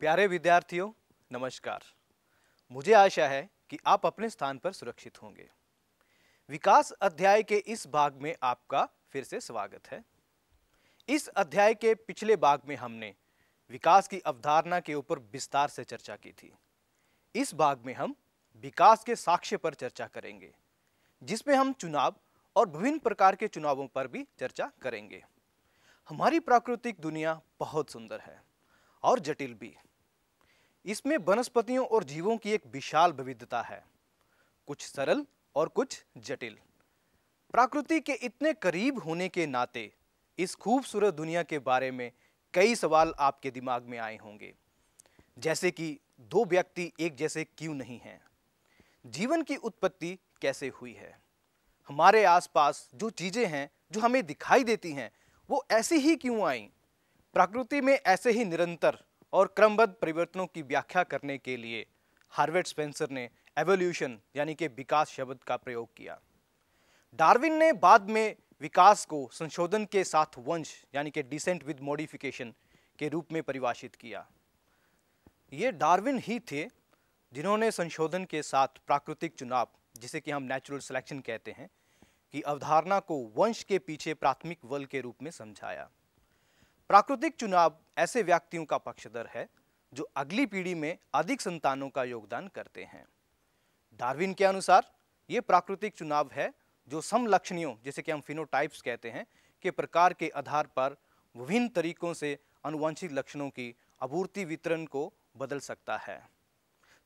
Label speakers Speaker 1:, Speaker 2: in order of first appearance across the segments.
Speaker 1: प्यारे विद्यार्थियों नमस्कार मुझे आशा है कि आप अपने स्थान पर सुरक्षित होंगे विकास अध्याय के इस भाग में आपका फिर से स्वागत है इस अध्याय के पिछले भाग में हमने विकास की अवधारणा के ऊपर विस्तार से चर्चा की थी इस भाग में हम विकास के साक्ष्य पर चर्चा करेंगे जिसमें हम चुनाव और विभिन्न प्रकार के चुनावों पर भी चर्चा करेंगे हमारी प्राकृतिक दुनिया बहुत सुंदर है और जटिल भी इसमें वनस्पतियों और जीवों की एक विशाल विविधता है कुछ सरल और कुछ जटिल प्रकृति के इतने करीब होने के नाते इस खूबसूरत दुनिया के बारे में कई सवाल आपके दिमाग में आए होंगे जैसे कि दो व्यक्ति एक जैसे क्यों नहीं हैं जीवन की उत्पत्ति कैसे हुई है हमारे आसपास जो चीज़ें हैं जो हमें दिखाई देती हैं वो ऐसी ही क्यों आई प्रकृति में ऐसे ही निरंतर और क्रमबद्ध परिवर्तनों की व्याख्या करने के लिए हार्वर्ड स्पेंसर ने एवोल्यूशन यानी कि विकास शब्द का प्रयोग किया डार्विन ने बाद में विकास को संशोधन के साथ वंश यानी कि डिसेंट विद मॉडिफिकेशन के रूप में परिभाषित किया ये डार्विन ही थे जिन्होंने संशोधन के साथ प्राकृतिक चुनाव जिसे कि हम नेचुरल सिलेक्शन कहते हैं की अवधारणा को वंश के पीछे प्राथमिक वल के रूप में समझाया प्राकृतिक चुनाव ऐसे व्यक्तियों का पक्षधर है जो अगली पीढ़ी में अधिक संतानों का योगदान करते हैं डार्विन के अनुसार ये प्राकृतिक चुनाव है जो समलक्षणियों जैसे कि हम फिनोटाइप्स कहते हैं के प्रकार के आधार पर विभिन्न तरीकों से अनुवांशिक लक्षणों की आपूर्ति वितरण को बदल सकता है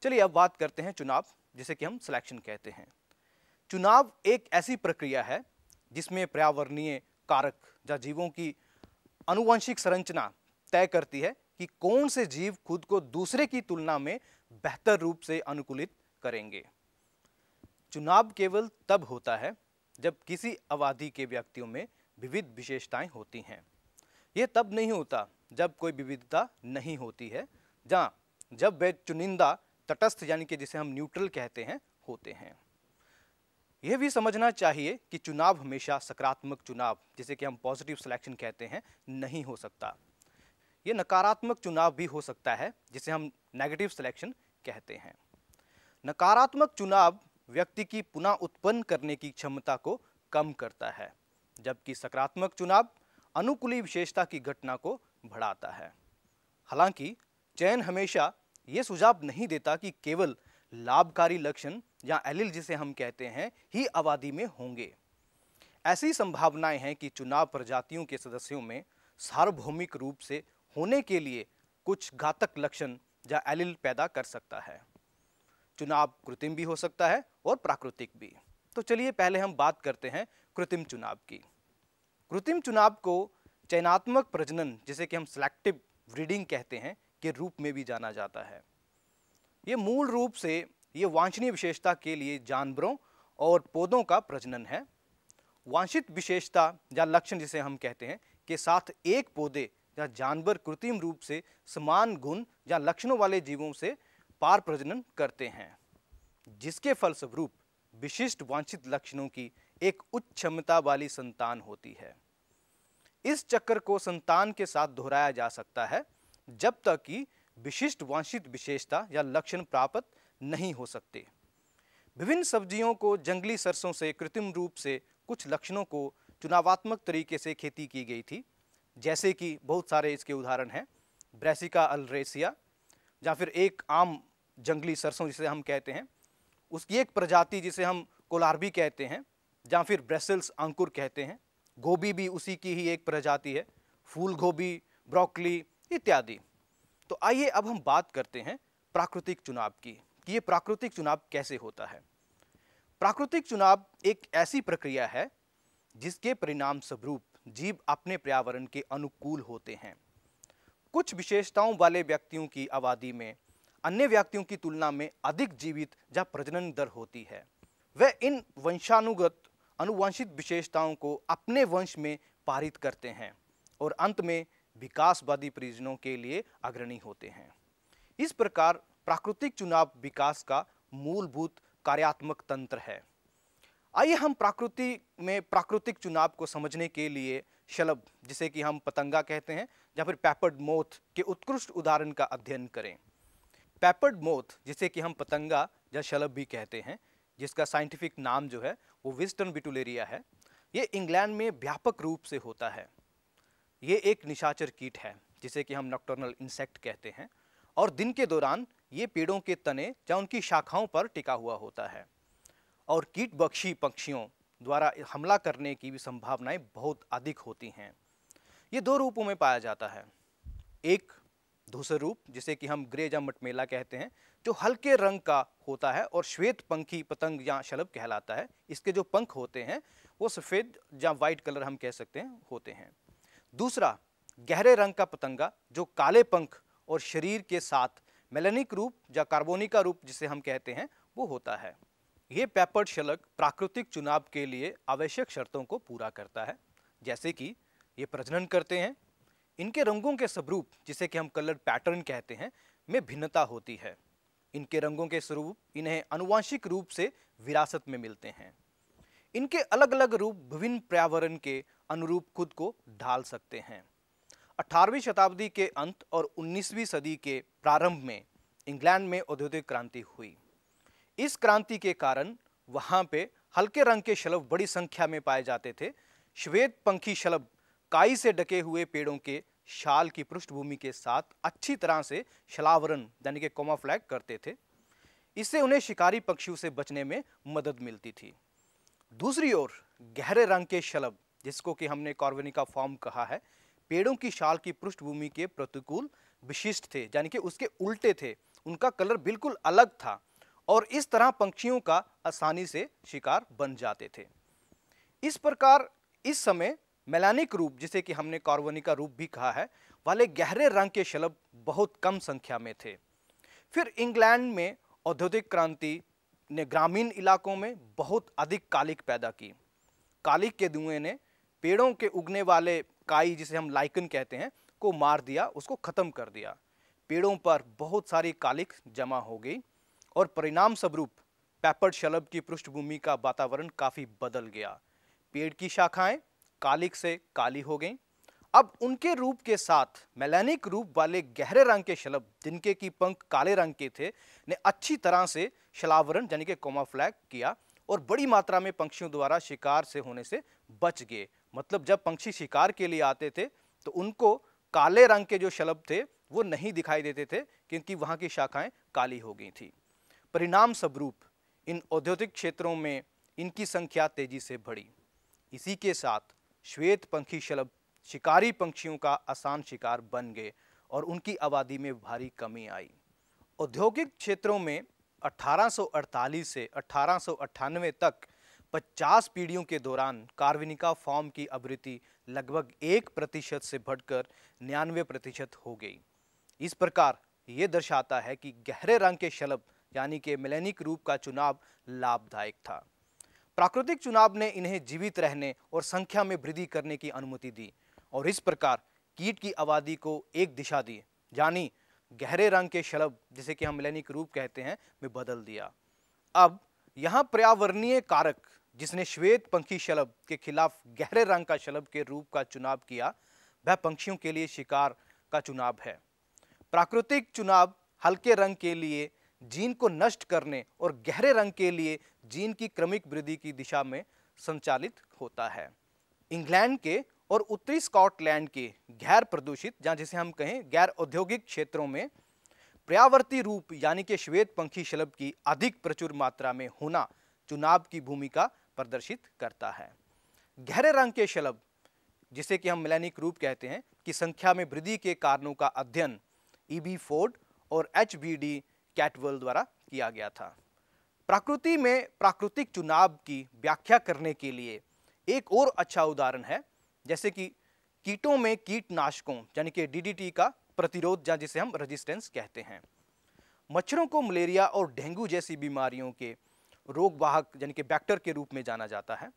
Speaker 1: चलिए अब बात करते हैं चुनाव जिसे कि हम सिलेक्शन कहते हैं चुनाव एक ऐसी प्रक्रिया है जिसमें पर्यावरणीय कारक या जीवों की अनुवंशिक संरचना तय करती है कि कौन से जीव खुद को दूसरे की तुलना में बेहतर रूप से अनुकूलित करेंगे चुनाव केवल तब होता है जब किसी आबादी के व्यक्तियों में विविध विशेषताएं होती हैं ये तब नहीं होता जब कोई विविधता नहीं होती है जहाँ जब वे चुनिंदा तटस्थ यानी कि जिसे हम न्यूट्रल कहते हैं होते हैं यह भी समझना चाहिए कि चुनाव हमेशा सकारात्मक चुनाव जिसे कि हम पॉजिटिव सिलेक्शन कहते हैं नहीं हो सकता ये नकारात्मक चुनाव भी हो सकता है जिसे हम नेगेटिव सिलेक्शन कहते हैं नकारात्मक चुनाव व्यक्ति की पुनः उत्पन्न करने की क्षमता को कम करता है जबकि सकारात्मक चुनाव अनुकूली विशेषता की घटना को बढ़ाता है हालांकि चयन हमेशा ये सुझाव नहीं देता कि केवल लाभकारी लक्षण या एलिल जिसे हम कहते हैं ही आबादी में होंगे ऐसी संभावनाएं हैं कि चुनाव प्रजातियों के सदस्यों में सार्वभौमिक रूप से होने के लिए कुछ घातक लक्षण या एलिल पैदा कर सकता है चुनाव कृत्रिम भी हो सकता है और प्राकृतिक भी तो चलिए पहले हम बात करते हैं कृत्रिम चुनाव की कृत्रिम चुनाव को चयनात्मक प्रजनन जिसे कि हम सेलेक्टिव ब्रीडिंग कहते हैं के रूप में भी जाना जाता है ये मूल रूप से ये वांछनीय विशेषता के लिए जानवरों और पौधों का प्रजनन है वांछित विशेषता या लक्षण जिसे हम कहते हैं के साथ एक पौधे या जानवर कृत्रिम रूप से समान गुण या लक्षणों वाले जीवों से पार प्रजनन करते हैं जिसके फलस्वरूप विशिष्ट वांछित लक्षणों की एक उच्च क्षमता वाली संतान होती है इस चक्र को संतान के साथ दोहराया जा सकता है जब तक कि विशिष्ट वांछित विशेषता या लक्षण प्राप्त नहीं हो सकते विभिन्न सब्जियों को जंगली सरसों से कृत्रिम रूप से कुछ लक्षणों को चुनावात्मक तरीके से खेती की गई थी जैसे कि बहुत सारे इसके उदाहरण हैं ब्रेसिका अलरेसिया या फिर एक आम जंगली सरसों जिसे हम कहते हैं उसकी एक प्रजाति जिसे हम कोलारबी कहते हैं या फिर ब्रेसल्स अंकुर कहते हैं गोभी भी उसी की ही एक प्रजाति है फूल गोभी ब्रोकली इत्यादि तो आइए अब हम बात करते हैं प्राकृतिक चुनाव की कि ये प्राकृतिक चुनाव कैसे होता है प्राकृतिक चुनाव एक ऐसी प्रक्रिया है जिसके परिणाम स्वरूप जीव अपने पर्यावरण के अनुकूल होते हैं कुछ विशेषताओं वाले व्यक्तियों की आबादी में अन्य व्यक्तियों की तुलना में अधिक जीवित या प्रजनन दर होती है वे इन वंशानुगत अनुवंशित विशेषताओं को अपने वंश में पारित करते हैं और अंत में विकासवादी परिजनों के लिए अग्रणी होते हैं इस प्रकार प्राकृतिक चुनाव विकास का मूलभूत कार्यात्मक तंत्र है आइए हम प्राकृति में प्राकृतिक चुनाव को समझने के लिए शलभ जिसे कि हम पतंगा कहते हैं या फिर पैपर्ड मोथ के उत्कृष्ट उदाहरण का अध्ययन करें पैपर्ड मोथ जिसे कि हम पतंगा या शलभ भी कहते हैं जिसका साइंटिफिक नाम जो है वो वेस्टर्न बिटुलेरिया है ये इंग्लैंड में व्यापक रूप से होता है ये एक निशाचर कीट है जिसे कि हम नॉक्टर्नल इंसेक्ट कहते हैं और दिन के दौरान ये पेड़ों के तने या उनकी शाखाओं पर टिका हुआ होता है और कीट बख्शी पक्षियों द्वारा हमला करने की भी संभावनाएं बहुत अधिक होती हैं ये दो रूपों में पाया जाता है एक धूसर रूप जिसे कि हम ग्रे या मटमेला कहते हैं जो हल्के रंग का होता है और श्वेत पंखी पतंग या शलभ कहलाता है इसके जो पंख होते हैं वो सफ़ेद या वाइट कलर हम कह सकते हैं होते हैं दूसरा गहरे रंग का पतंगा जो काले पंख और शरीर के साथ मेलेनिक रूप या कार्बोनिका रूप जिसे हम कहते हैं वो होता है ये पेपर शलक प्राकृतिक चुनाव के लिए आवश्यक शर्तों को पूरा करता है जैसे कि ये प्रजनन करते हैं इनके रंगों के स्वरूप जिसे कि हम कलर पैटर्न कहते हैं में भिन्नता होती है इनके रंगों के स्वरूप इन्हें अनुवांशिक रूप से विरासत में मिलते हैं इनके अलग अलग रूप विभिन्न पर्यावरण के अनुरूप खुद को ढाल सकते हैं 18वीं शताब्दी के अंत और 19वीं सदी के प्रारंभ में इंग्लैंड में औद्योगिक क्रांति हुई इस क्रांति के कारण वहाँ पे हल्के रंग के शलभ बड़ी संख्या में पाए जाते थे श्वेत पंखी शलभ काई से ढके हुए पेड़ों के शाल की पृष्ठभूमि के साथ अच्छी तरह से शलावरण यानी कि कोमाफ्लैग करते थे इससे उन्हें शिकारी पक्षियों से बचने में मदद मिलती थी दूसरी ओर गहरे रंग के शलभ जिसको कि हमने कॉर्वेनिका फॉर्म कहा है पेड़ों की शाल की पृष्ठभूमि के प्रतिकूल विशिष्ट थे यानी कि उसके उल्टे थे उनका कलर बिल्कुल अलग था और इस तरह पंक्षियों का आसानी से शिकार बन जाते थे इस प्रकार इस समय मेलानिक रूप जिसे कि हमने कार्बनिका रूप भी कहा है वाले गहरे रंग के शलभ बहुत कम संख्या में थे फिर इंग्लैंड में औद्योगिक क्रांति ने ग्रामीण इलाकों में बहुत अधिक कालिक पैदा की कालिक के धुएं ने पेड़ों के उगने वाले काई जिसे हम लाइकन कहते हैं को मार दिया उसको ख़त्म कर दिया पेड़ों पर बहुत सारी कालिक जमा हो गई और परिणाम स्वरूप पैपर शलभ की पृष्ठभूमि का वातावरण काफ़ी बदल गया पेड़ की शाखाएं कालिक से काली हो गईं अब उनके रूप के साथ मेलानिक रूप वाले गहरे रंग के शलभ जिनके की पंख काले रंग के थे ने अच्छी तरह से शलावरण यानी कि कोमाफ्लैग किया और बड़ी मात्रा में पंक्षियों द्वारा शिकार से होने से बच गए मतलब जब पंक्षी शिकार के लिए आते थे तो उनको काले रंग के जो शलभ थे वो नहीं दिखाई देते थे क्योंकि वहाँ की शाखाएं काली हो गई थी परिणाम स्वरूप इन औद्योगिक क्षेत्रों में इनकी संख्या तेजी से बढ़ी इसी के साथ श्वेत पंखी शलभ शिकारी पंखियों का आसान शिकार बन गए और उनकी आबादी में भारी कमी आई औद्योगिक क्षेत्रों में 1848 से अठारह तक 50 पीढ़ियों के दौरान कार्विनिका फॉर्म की आवृत्ति लगभग एक प्रतिशत से बढ़कर निन्यानवे प्रतिशत हो गई इस प्रकार ये दर्शाता है कि गहरे रंग के शलभ यानी कि मिलेनिक रूप का चुनाव लाभदायक था प्राकृतिक चुनाव ने इन्हें जीवित रहने और संख्या में वृद्धि करने की अनुमति दी और इस प्रकार कीट की आबादी को एक दिशा दी यानी गहरे रंग के शलभ जिसे कि हम मिलेनिक रूप कहते हैं में बदल दिया अब यहाँ पर्यावरणीय कारक जिसने श्वेत पंखी शलभ के खिलाफ गहरे रंग का शलभ के रूप का चुनाव किया वह पंखियों के लिए शिकार का चुनाव है प्राकृतिक चुनाव हल्के रंग के लिए जीन को नष्ट करने और गहरे रंग के लिए जीन की क्रमिक वृद्धि की दिशा में संचालित होता है इंग्लैंड के और उत्तरी स्कॉटलैंड के गैर प्रदूषित जहाँ जिसे हम कहें गैर औद्योगिक क्षेत्रों में पर्यावर्ती रूप यानी कि श्वेत पंखी शलभ की अधिक प्रचुर मात्रा में होना चुनाव की भूमिका प्रदर्शित करता है गहरे रंग के शलभ जिसे कि हम मिलैनिक रूप कहते हैं की संख्या में वृद्धि के कारणों का अध्ययन ई बी फोर्ड और एच बी डी कैटवेल द्वारा किया गया था प्रकृति में प्राकृतिक चुनाव की व्याख्या करने के लिए एक और अच्छा उदाहरण है जैसे कि कीटों में कीटनाशकों यानी कि डीडीटी का प्रतिरोध या जिसे हम रेजिस्टेंस कहते हैं मच्छरों को मलेरिया और डेंगू जैसी बीमारियों के रोगवाहक यानी कि बैक्टर के रूप में जाना जाता है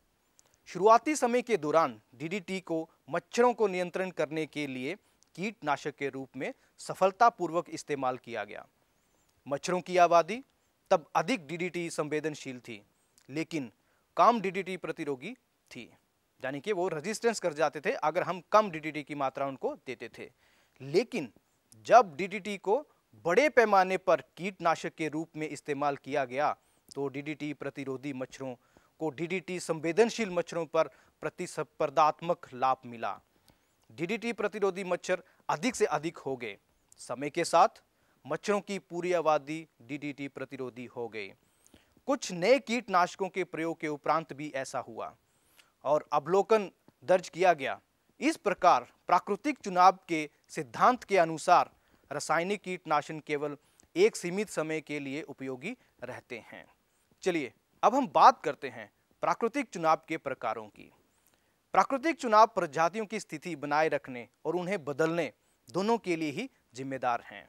Speaker 1: शुरुआती समय के दौरान डीडीटी को मच्छरों को नियंत्रण करने के लिए कीटनाशक के रूप में सफलतापूर्वक इस्तेमाल किया गया मच्छरों की आबादी तब अधिक डीडीटी संवेदनशील थी लेकिन कम डीडीटी प्रतिरोगी थी यानी कि वो रेजिस्टेंस कर जाते थे अगर हम कम डीडीटी की मात्रा उनको देते थे लेकिन जब डीडीटी को बड़े पैमाने पर कीटनाशक के रूप में इस्तेमाल किया गया तो डीडीटी प्रतिरोधी मच्छरों को डीडीटी संवेदनशील मच्छरों पर प्रतिस्पर्धात्मक लाभ मिला डीडीटी प्रतिरोधी मच्छर अधिक से अधिक हो गए समय के साथ मच्छरों की पूरी आबादी डीडीटी प्रतिरोधी हो गई कुछ नए कीटनाशकों के प्रयोग के उपरांत भी ऐसा हुआ और अवलोकन दर्ज किया गया इस प्रकार प्राकृतिक चुनाव के सिद्धांत के अनुसार रासायनिक कीटनाशन केवल एक सीमित समय के लिए उपयोगी रहते हैं चलिए अब हम बात करते हैं प्राकृतिक चुनाव के प्रकारों की प्राकृतिक चुनाव प्रजातियों की स्थिति बनाए रखने और उन्हें बदलने दोनों के लिए ही जिम्मेदार हैं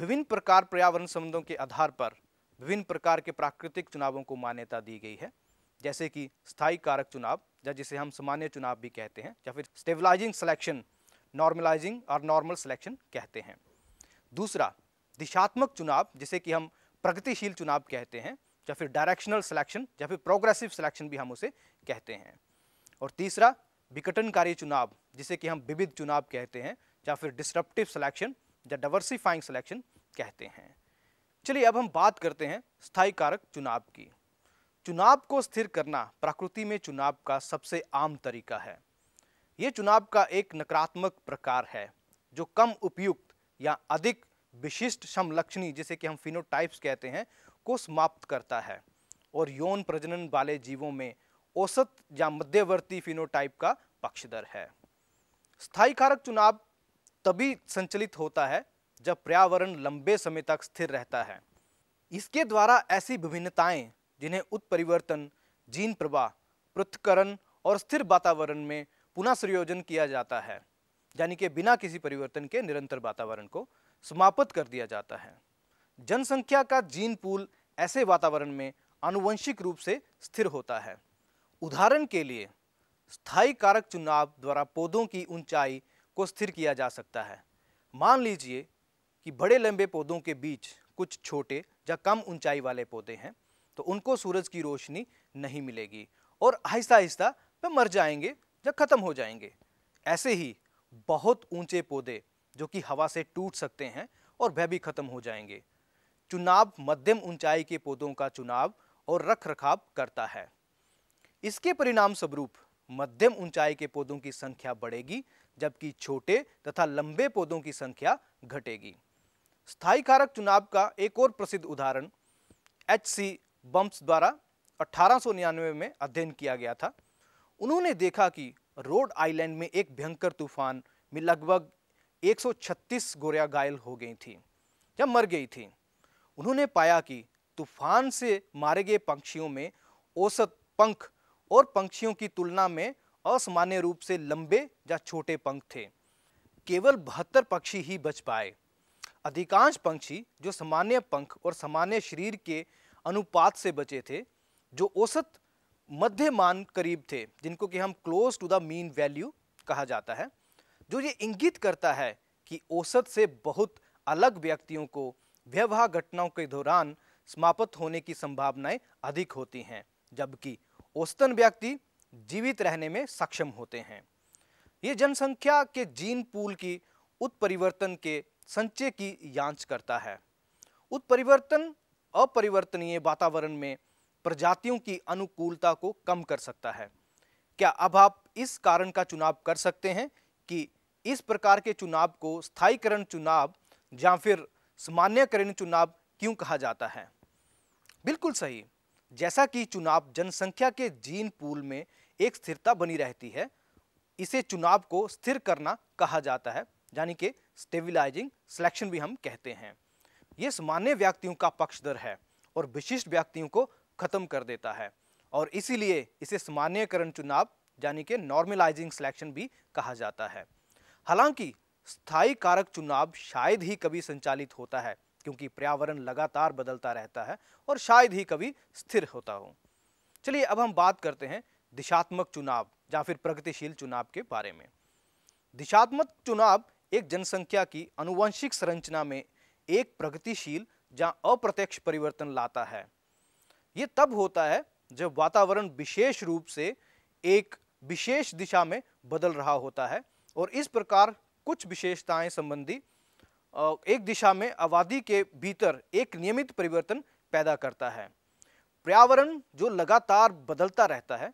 Speaker 1: विभिन्न प्रकार पर्यावरण संबंधों के आधार पर विभिन्न प्रकार के प्राकृतिक चुनावों को मान्यता दी गई है जैसे कि स्थायी कारक चुनाव या जिसे हम सामान्य चुनाव भी कहते हैं या फिर स्टेबलाइजिंग सिलेक्शन नॉर्मलाइजिंग और नॉर्मल सिलेक्शन कहते हैं दूसरा दिशात्मक चुनाव जिसे कि हम प्रगतिशील चुनाव कहते हैं या फिर डायरेक्शनल सिलेक्शन या फिर प्रोग्रेसिव सिलेक्शन भी हम उसे कहते हैं और तीसरा विकटनकारी चुनाव जिसे कि हम विविध चुनाव कहते हैं या फिर डिस्ट्रप्टिव सिलेक्शन या डाइवर्सिफाइंग सिलेक्शन कहते हैं चलिए अब हम बात करते हैं स्थायी कारक चुनाव की चुनाव को स्थिर करना प्रकृति में चुनाव का सबसे आम तरीका है ये चुनाव का एक नकारात्मक प्रकार है जो कम उपयुक्त या अधिक विशिष्ट समलक्षणी जिसे कि हम फिनोटाइप्स कहते हैं को समाप्त करता है और यौन प्रजनन वाले जीवों में औसत या मध्यवर्ती फिनोटाइप का पक्षधर है स्थायी कारक चुनाव तभी संचलित होता है जब पर्यावरण लंबे समय तक स्थिर रहता है इसके द्वारा ऐसी विभिन्नताएं जिन्हें उत्परिवर्तन जीन प्रवाह पृथकरण और स्थिर वातावरण में पुनः संयोजन किया जाता है यानी कि बिना किसी परिवर्तन के निरंतर वातावरण को समाप्त कर दिया जाता है जनसंख्या का जीन पूल ऐसे वातावरण में आनुवंशिक रूप से स्थिर होता है उदाहरण के लिए स्थायी कारक चुनाव द्वारा पौधों की ऊंचाई को स्थिर किया जा सकता है मान लीजिए कि बड़े लंबे पौधों के बीच कुछ छोटे या कम ऊंचाई वाले पौधे हैं तो उनको सूरज की रोशनी नहीं मिलेगी और आहिस्ता आहिस्ता वे मर जाएंगे या ख़त्म हो जाएंगे ऐसे ही बहुत ऊंचे पौधे जो कि हवा से टूट सकते हैं और वह भी ख़त्म हो जाएंगे चुनाव मध्यम ऊंचाई के पौधों का चुनाव और रख रखाव करता है इसके परिणाम स्वरूप मध्यम ऊंचाई के पौधों की संख्या बढ़ेगी जबकि छोटे तथा लंबे पौधों की संख्या घटेगी स्थायी कारक चुनाव का एक और प्रसिद्ध उदाहरण एच सी बम्प्स द्वारा अठारह में अध्ययन किया गया था उन्होंने देखा कि रोड आइलैंड में एक भयंकर तूफान में लगभग 136 गोरिया घायल हो गई थी या मर गई थी उन्होंने पाया कि तूफान से मारे गए पंक्षियों में औसत पंख और पंक्षियों की तुलना में असामान्य रूप से लंबे या छोटे पंख थे केवल बहत्तर पक्षी ही बच पाए अधिकांश पंक्षी जो सामान्य पंख और सामान्य शरीर के अनुपात से बचे थे जो औसत मध्यमान करीब थे जिनको कि हम close to the mean value कहा जाता है जो ये इंगित करता है कि औसत से बहुत अलग व्यक्तियों को व्यवहार घटनाओं के दौरान समाप्त होने की संभावनाएं अधिक होती हैं जबकि औसतन व्यक्ति जीवित रहने में सक्षम होते हैं ये जनसंख्या के जीन पूल की उत्परिवर्तन के संचय की जांच करता है उत्परिवर्तन अपरिवर्तनीय वातावरण में प्रजातियों की अनुकूलता को कम कर सकता है क्या अब आप इस कारण का चुनाव कर सकते हैं कि इस प्रकार के चुनाव को स्थायीकरण चुनाव या फिर सामान्यकरण चुनाव क्यों कहा जाता है बिल्कुल सही जैसा कि चुनाव जनसंख्या के जीन पूल में एक स्थिरता बनी रहती है इसे चुनाव को स्थिर करना कहा जाता है यानी कि स्टेबिलाइजिंग सिलेक्शन भी हम कहते हैं ये सामान्य व्यक्तियों का पक्षधर है और विशिष्ट व्यक्तियों को खत्म कर देता है और इसीलिए इसे सामान्यकरण चुनाव यानी कि नॉर्मलाइजिंग सिलेक्शन भी कहा जाता है हालांकि स्थायी कारक चुनाव शायद ही कभी संचालित होता है क्योंकि पर्यावरण लगातार बदलता रहता है और शायद ही कभी स्थिर होता हो चलिए अब हम बात करते हैं दिशात्मक चुनाव या फिर प्रगतिशील चुनाव के बारे में दिशात्मक चुनाव एक जनसंख्या की अनुवंशिक संरचना में एक प्रगतिशील या अप्रत्यक्ष परिवर्तन लाता है ये तब होता है जब वातावरण विशेष रूप से एक विशेष दिशा में बदल रहा होता है और इस प्रकार कुछ विशेषताएं संबंधी एक दिशा में आबादी के भीतर एक नियमित परिवर्तन पैदा करता है पर्यावरण जो लगातार बदलता रहता है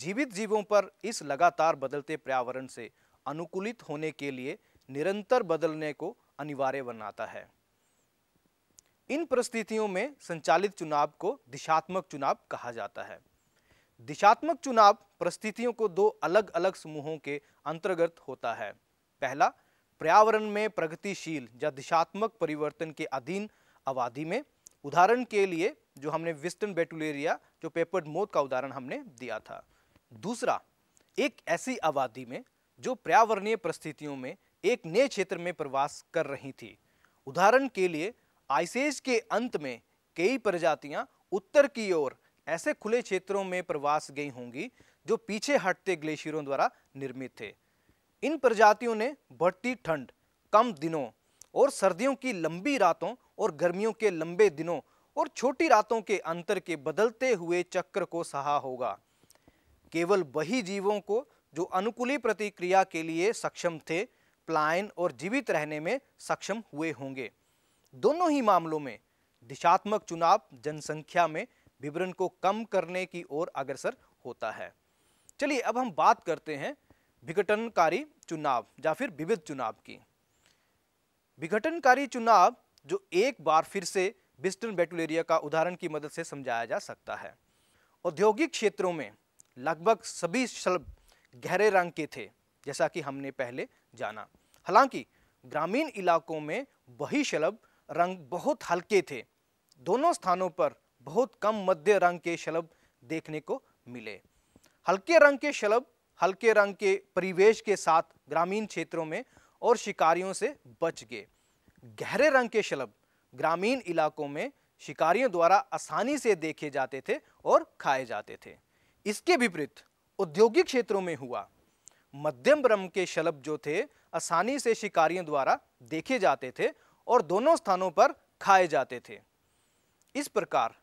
Speaker 1: जीवित जीवों पर इस लगातार बदलते पर्यावरण से अनुकूलित होने के लिए निरंतर बदलने को अनिवार्य बनाता है इन परिस्थितियों में संचालित चुनाव को दिशात्मक चुनाव कहा जाता है दिशात्मक चुनाव परिस्थितियों को दो अलग अलग समूहों के अंतर्गत होता है पहला पर्यावरण में प्रगतिशील या दिशात्मक परिवर्तन के अधीन आबादी में उदाहरण के लिए जो हमने विस्टन बेटुलेरिया जो पेपर्ड मौत का उदाहरण हमने दिया था दूसरा एक ऐसी आबादी में जो पर्यावरणीय परिस्थितियों में एक नए क्षेत्र में प्रवास कर रही थी उदाहरण के लिए आइसेज के अंत में कई प्रजातियां उत्तर की ओर ऐसे खुले क्षेत्रों में प्रवास गई होंगी जो पीछे हटते ग्लेशियरों द्वारा निर्मित थे इन प्रजातियों ने बढ़ती ठंड कम दिनों और सर्दियों की लंबी रातों और गर्मियों के लंबे दिनों और छोटी रातों के अंतर के बदलते हुए चक्र को सहा होगा केवल वही जीवों को जो अनुकूली प्रतिक्रिया के लिए सक्षम थे प्लायन और जीवित रहने में सक्षम हुए होंगे दोनों ही मामलों में दिशात्मक चुनाव जनसंख्या में विवरण को कम करने की ओर अग्रसर होता है चलिए अब हम बात करते हैं विघटनकारी चुनाव या फिर विविध चुनाव की विघटनकारी चुनाव जो एक बार फिर से बिस्टन बैटुलेरिया का उदाहरण की मदद से समझाया जा सकता है औद्योगिक क्षेत्रों में लगभग सभी शलभ गहरे रंग के थे जैसा कि हमने पहले जाना हालांकि ग्रामीण इलाकों में वही शलभ रंग बहुत हल्के थे दोनों स्थानों पर बहुत कम मध्य रंग के शलभ देखने को मिले हल्के रंग के शलभ हल्के रंग के परिवेश के साथ ग्रामीण क्षेत्रों में और शिकारियों से बच गए गहरे रंग के शलभ ग्रामीण इलाकों में शिकारियों द्वारा आसानी से देखे जाते थे और खाए जाते थे इसके विपरीत औद्योगिक क्षेत्रों में हुआ मध्यम ब्रह्म के शलभ जो थे आसानी से शिकारियों द्वारा देखे जाते थे और दोनों स्थानों पर खाए जाते थे इस प्रकार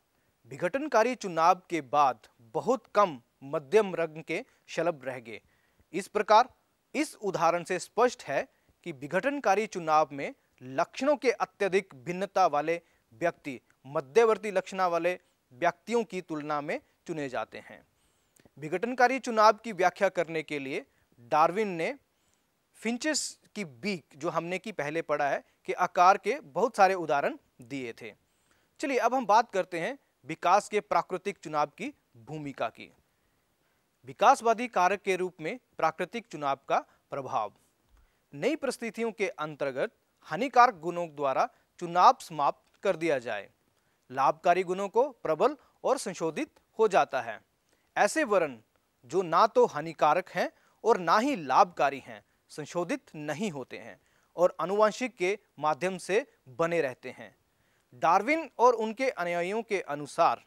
Speaker 1: विघटनकारी चुनाव के बाद बहुत कम मध्यम रंग के शलभ रह गए इस प्रकार इस उदाहरण से स्पष्ट है कि विघटनकारी चुनाव में लक्षणों के अत्यधिक भिन्नता वाले व्यक्ति मध्यवर्ती लक्षणा वाले व्यक्तियों की तुलना में चुने जाते हैं विघटनकारी चुनाव की व्याख्या करने के लिए डार्विन ने फिंचेस की बीक जो हमने की पहले पढ़ा है कि आकार के बहुत सारे उदाहरण दिए थे चलिए अब हम बात करते हैं विकास के प्राकृतिक चुनाव की भूमिका की विकासवादी कारक के रूप में प्राकृतिक चुनाव का प्रभाव नई परिस्थितियों के अंतर्गत हानिकारक गुणों द्वारा चुनाव समाप्त कर दिया जाए लाभकारी गुणों को प्रबल और संशोधित हो जाता है ऐसे वर्ण जो ना तो हानिकारक हैं और ना ही लाभकारी हैं संशोधित नहीं होते हैं और अनुवांशिक के माध्यम से बने रहते हैं डार्विन और उनके अनुयायियों के अनुसार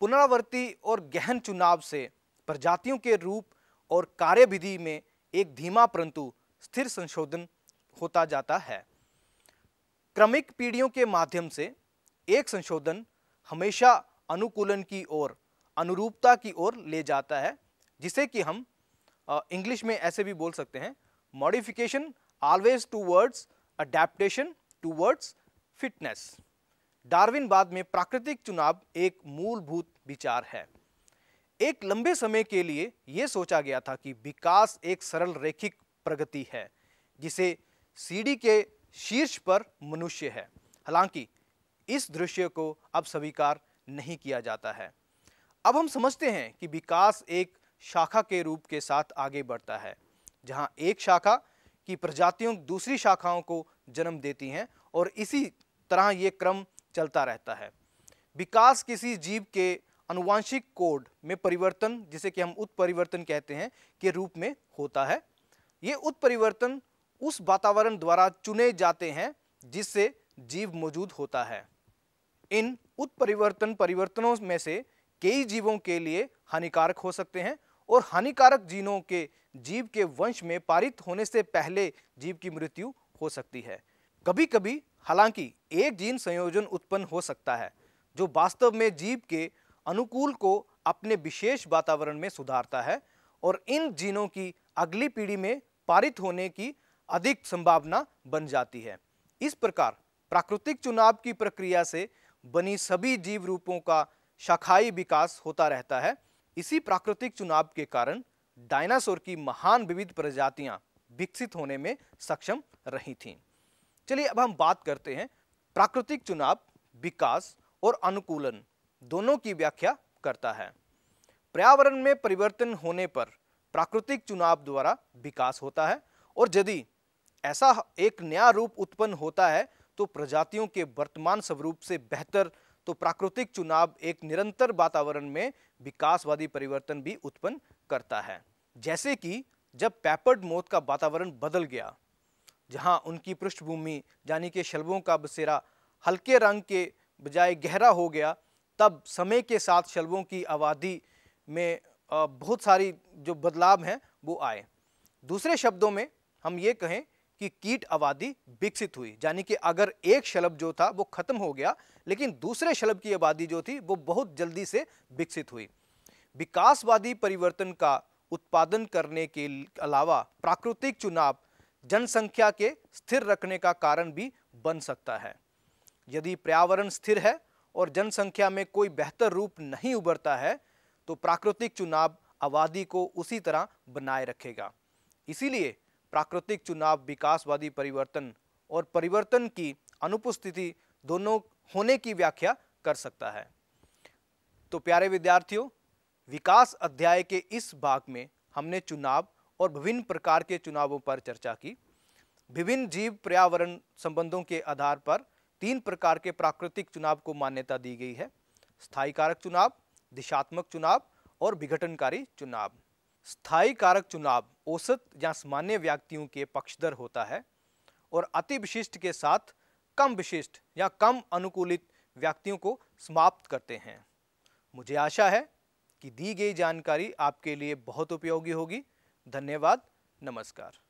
Speaker 1: पुनरावर्ती और गहन चुनाव से प्रजातियों के रूप और कार्यविधि में एक धीमा परंतु स्थिर संशोधन होता जाता है क्रमिक पीढ़ियों के माध्यम से एक संशोधन हमेशा अनुकूलन की ओर अनुरूपता की ओर ले जाता है जिसे कि हम इंग्लिश में ऐसे भी बोल सकते हैं modification always towards adaptation towards fitness बाद में प्राकृतिक चुनाव एक मूलभूत विचार है एक लंबे समय के लिए ये सोचा गया था कि विकास एक सरल रेखिक प्रगति है जिसे सीढ़ी के शीर्ष पर मनुष्य है हालांकि इस दृश्य को अब स्वीकार नहीं किया जाता है अब हम समझते हैं कि विकास एक शाखा के रूप के साथ आगे बढ़ता है जहाँ एक शाखा की प्रजातियों दूसरी शाखाओं को जन्म देती हैं और इसी तरह ये क्रम चलता रहता है विकास किसी जीव के अनुवांशिक कोड में परिवर्तन जिसे कि हम उत्परिवर्तन कहते हैं के रूप में होता है ये उत्परिवर्तन उस वातावरण द्वारा चुने जाते हैं जिससे जीव मौजूद होता है इन उत्परिवर्तन परिवर्तनों में से कई जीवों के लिए हानिकारक हो सकते हैं और हानिकारक जीनों के जीव के वंश में पारित होने से पहले जीव की मृत्यु हो सकती है कभी कभी हालांकि एक जीन संयोजन उत्पन्न हो सकता है जो वास्तव में जीव के अनुकूल को अपने विशेष वातावरण में सुधारता है और इन जीनों की अगली पीढ़ी में पारित होने की अधिक संभावना बन जाती है इस प्रकार प्राकृतिक चुनाव की प्रक्रिया से बनी सभी जीव रूपों का शाखाई विकास होता रहता है इसी प्राकृतिक चुनाव के कारण डायनासोर की महान विविध प्रजातियां विकसित होने में सक्षम रही थीं चलिए अब हम बात करते हैं प्राकृतिक चुनाव विकास और अनुकूलन दोनों की व्याख्या करता है पर्यावरण में परिवर्तन होने पर प्राकृतिक चुनाव द्वारा विकास होता है और यदि ऐसा एक नया रूप उत्पन्न होता है तो प्रजातियों के वर्तमान स्वरूप से बेहतर तो प्राकृतिक चुनाव एक निरंतर वातावरण में विकासवादी परिवर्तन भी उत्पन्न करता है जैसे कि जब पैपर्ड मौत का वातावरण बदल गया जहां उनकी पृष्ठभूमि यानी कि शल्बों का बसेरा हल्के रंग के बजाय गहरा हो गया तब समय के साथ शल्बों की आबादी में बहुत सारी जो बदलाव हैं वो आए दूसरे शब्दों में हम ये कहें कि कीट आबादी विकसित हुई यानी कि अगर एक शलब जो था वो खत्म हो गया लेकिन दूसरे शलब की आबादी जो थी वो बहुत जल्दी से विकसित हुई विकासवादी परिवर्तन का उत्पादन करने के अलावा प्राकृतिक चुनाव जनसंख्या के स्थिर रखने का कारण भी बन सकता है यदि पर्यावरण स्थिर है और जनसंख्या में कोई बेहतर रूप नहीं उभरता है तो प्राकृतिक चुनाव आबादी को उसी तरह बनाए रखेगा इसीलिए प्राकृतिक चुनाव विकासवादी परिवर्तन और परिवर्तन की अनुपस्थिति दोनों होने की व्याख्या कर सकता है तो प्यारे विद्यार्थियों विकास अध्याय के इस भाग में हमने चुनाव और विभिन्न प्रकार के चुनावों पर चर्चा की विभिन्न जीव पर्यावरण संबंधों के आधार पर तीन प्रकार के प्राकृतिक चुनाव को मान्यता दी गई है स्थायी कारक चुनाव दिशात्मक चुनाव और विघटनकारी चुनाव स्थायी कारक चुनाव औसत या सामान्य व्यक्तियों के पक्षधर होता है और अति विशिष्ट के साथ कम विशिष्ट या कम अनुकूलित व्यक्तियों को समाप्त करते हैं मुझे आशा है कि दी गई जानकारी आपके लिए बहुत उपयोगी होगी धन्यवाद नमस्कार